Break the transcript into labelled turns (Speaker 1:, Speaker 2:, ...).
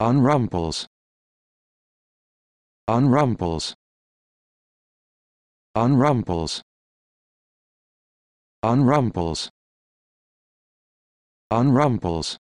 Speaker 1: unrumples unrumples unrumples unrumples unrumples